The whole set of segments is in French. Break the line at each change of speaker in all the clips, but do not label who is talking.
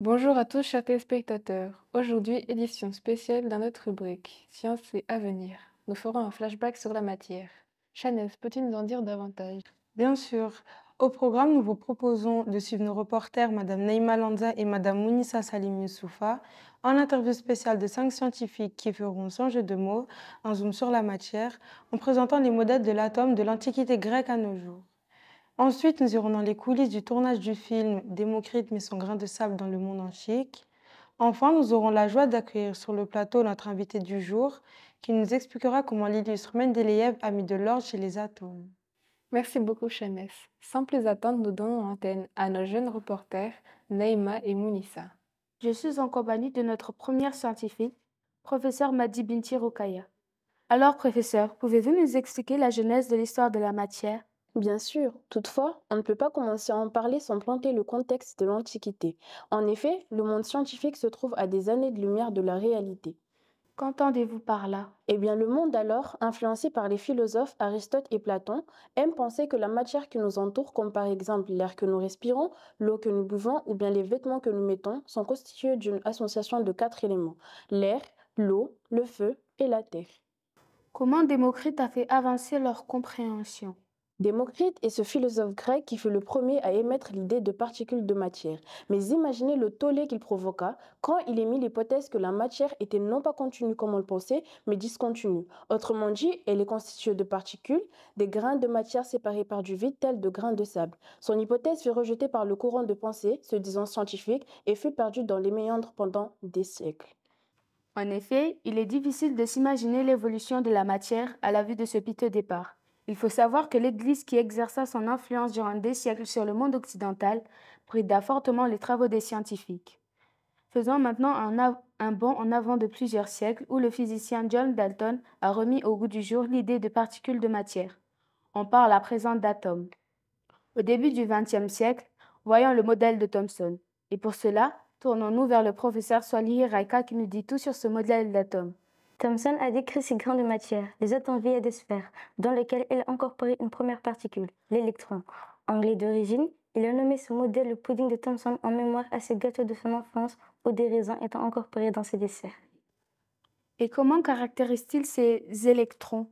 Bonjour à tous chers téléspectateurs. Aujourd'hui, édition spéciale dans notre rubrique Science et Avenir. Nous ferons un flashback sur la
matière. Chanès, peux-tu nous en dire davantage Bien sûr. Au programme, nous vous proposons de suivre nos reporters Madame Naïma Lanza et Madame Mounissa Salim Youssoufa en interview spéciale de cinq scientifiques qui feront sans jeu de mots un zoom sur la matière en présentant les modèles de l'atome de l'Antiquité grecque à nos jours. Ensuite, nous irons dans les coulisses du tournage du film Démocrite met son grain de sable dans le monde antique ». Enfin, nous aurons la joie d'accueillir sur le plateau notre invité du jour qui nous expliquera comment l'illustre Mendeleïev a mis de l'ordre chez les atomes. Merci beaucoup, chemès
Sans plus attendre, nous donnons l'antenne à nos jeunes reporters Naïma et Mounissa. Je suis en compagnie de notre première
scientifique, professeur Madi Binti Alors, professeur, pouvez-vous nous expliquer la genèse de l'histoire de la matière
Bien sûr, toutefois, on ne peut pas commencer à en parler sans planter le contexte de l'Antiquité. En effet, le monde scientifique se trouve à des années-lumière de de, de la réalité. Qu'entendez-vous par là Eh bien, le monde alors, influencé par les philosophes Aristote et Platon, aime penser que la matière qui nous entoure, comme par exemple l'air que nous respirons, l'eau que nous buvons ou bien les vêtements que nous mettons, sont constitués d'une association de quatre éléments l'air, l'eau, le feu et la terre. Comment Démocrite a fait avancer leur compréhension Démocrite est ce philosophe grec qui fut le premier à émettre l'idée de particules de matière. Mais imaginez le tollé qu'il provoqua quand il émit l'hypothèse que la matière était non pas continue comme on le pensait, mais discontinue. Autrement dit, elle est constituée de particules, des grains de matière séparés par du vide tels de grains de sable. Son hypothèse fut rejetée par le courant de pensée, se disant scientifique, et fut perdue dans les méandres pendant des siècles.
En effet, il est difficile de s'imaginer l'évolution de la matière à la vue de ce piteux départ. Il faut savoir que l'Église qui exerça son influence durant des siècles sur le monde occidental brida fortement les travaux des scientifiques. Faisons maintenant un, bond en avant de plusieurs siècles où le physicien John Dalton a remis au goût du jour l'idée de particules de matière. On parle à présent d'atomes. Au début du XXe siècle, voyons le modèle de Thomson. Et pour cela, tournons-nous vers le professeur Swali Raika qui nous dit tout sur ce modèle d'atomes. Thomson a décrit ces grains de matière, les atomes à des sphères, dans lesquelles il a incorporé une première particule, l'électron. Anglais d'origine, il a nommé ce modèle le pudding de Thomson en mémoire à ses gâteaux de son enfance où des raisins étant incorporés dans ses desserts. Et comment caractérise-t-il ces électrons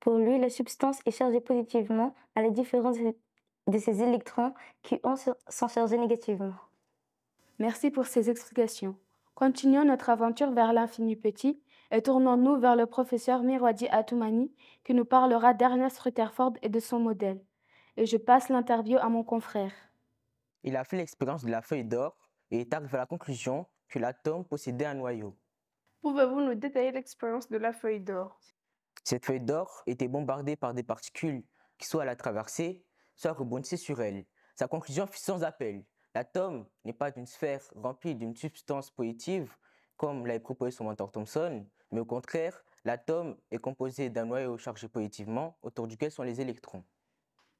Pour lui, la substance est chargée positivement à la différence de ces électrons qui sont chargés négativement. Merci pour ces explications. Continuons notre aventure vers l'infini petit et tournons-nous vers le professeur mirodi Atoumani qui nous parlera d'Ernest Rutherford et de son modèle. Et je passe l'interview à mon confrère.
Il a fait l'expérience de la feuille d'or et est arrivé à la conclusion que l'atome possédait un noyau.
Pouvez-vous nous détailler l'expérience de la feuille d'or
Cette feuille d'or était bombardée par des particules qui soit la traversaient, soit rebondissaient sur elle. Sa conclusion fut sans appel. L'atome n'est pas une sphère remplie d'une substance positive, comme l'a proposé son mentor Thomson, mais au contraire, l'atome est composé d'un noyau chargé positivement autour duquel sont les électrons.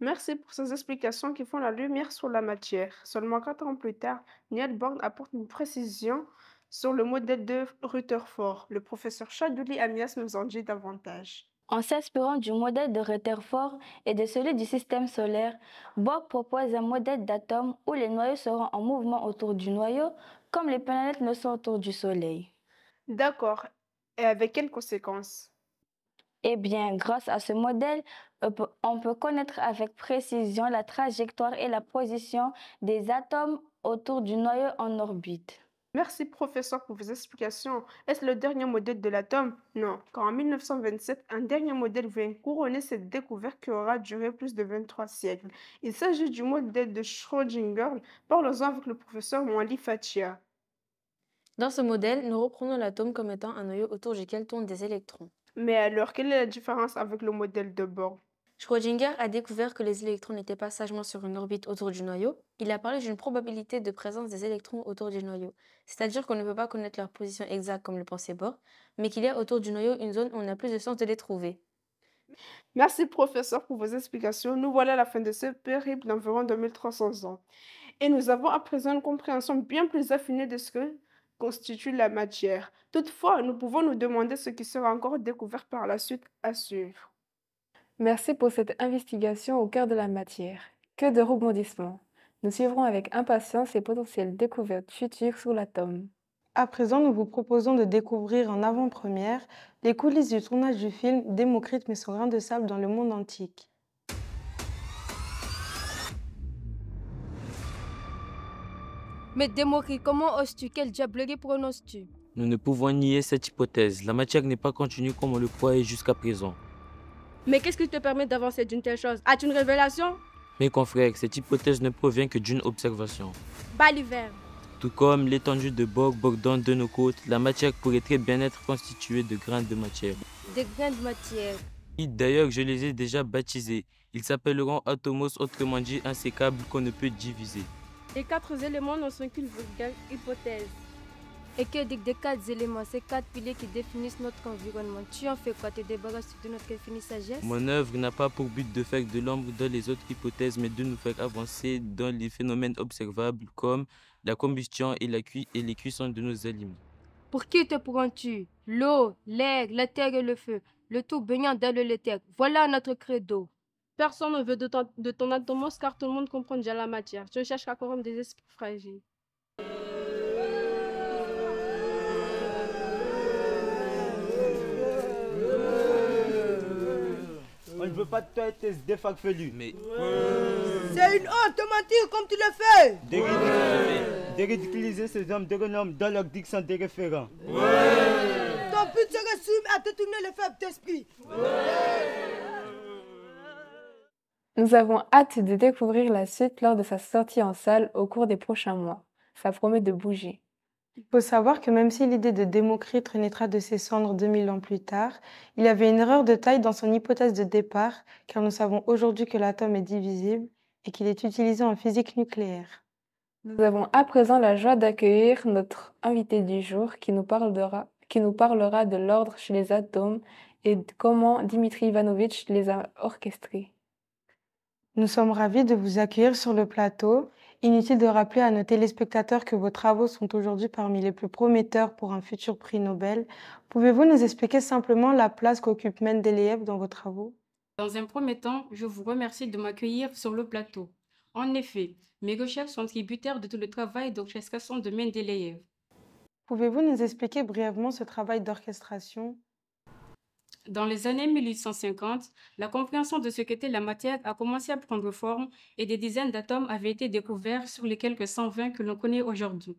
Merci pour ces explications qui font la lumière sur la matière. Seulement quatre ans plus tard, Niels Bohr apporte une précision sur le modèle de Rutherford. Le professeur Chadouli Amias nous en dit davantage.
En s'inspirant du modèle de Rutherford et de celui du système solaire, Bohr propose un modèle d'atomes où les noyaux seront en mouvement autour du noyau, comme les planètes le sont autour du Soleil. D'accord. Et avec quelles conséquences Eh bien, grâce à ce modèle, on peut connaître avec précision la trajectoire et la position
des atomes autour du noyau en orbite. Merci professeur pour vos explications. Est-ce le dernier modèle de l'atome Non, car en 1927, un dernier modèle vient couronner cette découverte qui aura duré plus de 23 siècles. Il s'agit du modèle de Schrödinger. Parlons-en avec le professeur Mwali Fatia. Dans ce modèle, nous reprenons l'atome comme étant un noyau autour duquel tournent des électrons. Mais alors, quelle est la différence avec
le modèle de Bohr Schrödinger a découvert que les électrons n'étaient pas sagement sur une orbite autour du noyau. Il a parlé d'une probabilité de présence des électrons autour du noyau, c'est-à-dire qu'on ne peut pas connaître leur position exacte comme le pensait Bohr, mais qu'il y a autour du noyau une zone où on a plus de chances de les trouver.
Merci professeur pour vos explications. Nous voilà à la fin de ce périple d'environ 2300 ans. Et nous avons à présent une compréhension bien plus affinée de ce que constitue la matière. Toutefois, nous pouvons nous demander ce qui sera encore découvert par la suite à suivre.
Merci pour cette investigation au cœur de la matière. Que de rebondissements. Nous suivrons avec impatience les potentielles découvertes
futures sur l'atome. À présent, nous vous proposons de découvrir en avant-première les coulisses du tournage du film Démocrite mais son grain de sable dans le monde antique.
Mais Démocrite, comment oses-tu Quelle diablerie prononces-tu
Nous ne pouvons nier cette hypothèse. La matière n'est pas continue comme on le croyait jusqu'à présent.
Mais qu'est-ce qui te permet d'avancer d'une telle chose As-tu une révélation
Mes confrères, cette hypothèse ne provient que d'une observation. l'hiver Tout comme l'étendue de Borg bordant de nos côtes, la matière pourrait très bien être constituée de grains de matière.
De grains de matière
D'ailleurs, je les ai déjà baptisés. Ils s'appelleront atomos, autrement dit insécables, qu'on ne peut diviser.
Les quatre éléments ne sont qu'une vulgaire hypothèse et que des
quatre éléments, ces quatre piliers qui définissent notre environnement. Tu en fais quoi Tu débarrasses de notre infinie Mon
œuvre n'a pas pour but de faire de l'ombre dans les autres hypothèses, mais de nous faire avancer dans les phénomènes observables comme la combustion et, la cuisson les de nos aliments.
Pour qui te prends-tu L'eau, l'air, la terre et le feu, le tout baignant dans le l'éther. Voilà notre credo. Personne ne veut de ton, de car tout le monde comprend déjà la matière. Je cherche à corrompre des esprits fragiles.
On ne veut pas de toi être SDF Mais. C'est une honte de mentir comme tu le fais. De, ces hommes de renom dans leur diction des référents. Ton but se résume à détourner le faible d'esprit.
Nous avons hâte de découvrir la suite lors de sa sortie
en salle au cours des prochains mois. Ça promet de bouger. Il faut savoir que même si l'idée de Démocrite naîtra de ses cendres 2000 ans plus tard, il avait une erreur de taille dans son hypothèse de départ, car nous savons aujourd'hui que l'atome est divisible et qu'il est utilisé en physique nucléaire. Nous avons à présent la joie d'accueillir notre invité du jour qui nous
parlera, qui nous parlera de l'ordre chez les atomes et de comment Dimitri Ivanovitch
les a orchestrés. Nous sommes ravis de vous accueillir sur le plateau Inutile de rappeler à nos téléspectateurs que vos travaux sont aujourd'hui parmi les plus prometteurs pour un futur prix Nobel. Pouvez-vous nous expliquer simplement la place qu'occupe Mendeleev dans vos travaux
Dans un premier temps, je vous remercie de m'accueillir sur le plateau. En effet, mes recherches sont tributaires de tout le travail d'orchestration de Mendeleev.
Pouvez-vous nous expliquer brièvement ce travail d'orchestration
dans les années 1850, la compréhension de ce qu'était la matière a commencé à prendre forme et des dizaines d'atomes avaient été découverts sur les quelques 120 que l'on connaît aujourd'hui.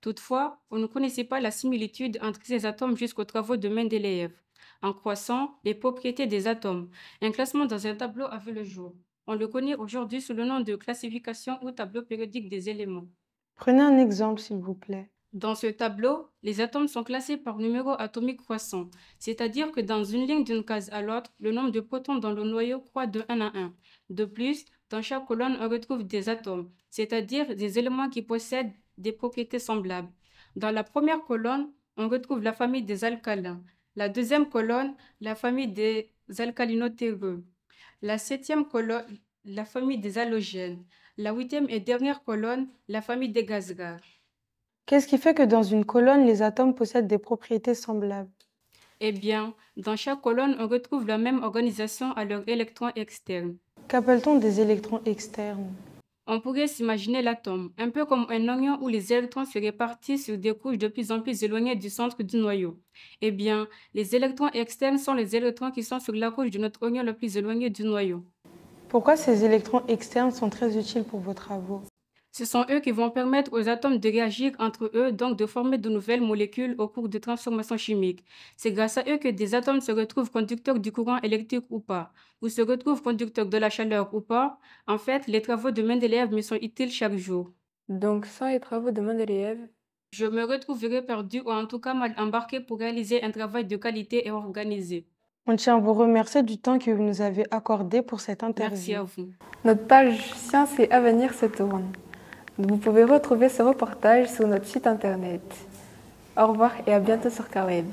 Toutefois, on ne connaissait pas la similitude entre ces atomes jusqu'aux travaux de Mendeleev. En croissant, les propriétés des atomes, un classement dans un tableau a vu le jour. On le connaît aujourd'hui sous le nom de classification ou tableau périodique des éléments.
Prenez un exemple, s'il vous plaît.
Dans ce tableau, les atomes sont classés par numéro atomique croissant, c'est-à-dire que dans une ligne d'une case à l'autre, le nombre de protons dans le noyau croît de 1 à 1. De plus, dans chaque colonne, on retrouve des atomes, c'est-à-dire des éléments qui possèdent des propriétés semblables. Dans la première colonne, on retrouve la famille des alcalins. La deuxième colonne, la famille des alcalinotéreux. La septième colonne, la famille des halogènes. La huitième et dernière colonne, la famille des gaz rares.
Qu'est-ce qui fait que dans une colonne, les atomes possèdent des propriétés semblables
Eh bien, dans chaque colonne, on retrouve la même organisation à leurs électrons externes.
Qu'appelle-t-on des électrons externes
On pourrait s'imaginer l'atome, un peu comme un oignon où les électrons se répartissent sur des couches de plus en plus éloignées du centre du noyau. Eh bien, les électrons externes sont les électrons qui sont sur la couche de notre oignon le plus éloigné du noyau.
Pourquoi ces électrons externes sont très utiles pour vos travaux
ce sont eux qui vont permettre aux atomes de réagir entre eux, donc de former de nouvelles molécules au cours de transformations chimiques. C'est grâce à eux que des atomes se retrouvent conducteurs du courant électrique ou pas, ou se retrouvent conducteurs de la chaleur ou pas. En fait, les travaux de Mendeleev me sont utiles chaque jour.
Donc, sans les travaux de Mendeleev,
je me retrouverai perdu ou en tout cas mal embarqué pour réaliser un travail de qualité et organisé.
On tient à vous remercier du temps que vous nous avez accordé pour cette interview. Merci à vous. Notre page science et Avenir cette tourne.
Vous pouvez retrouver ce reportage sur notre site internet. Au revoir et à bientôt sur Kaweb.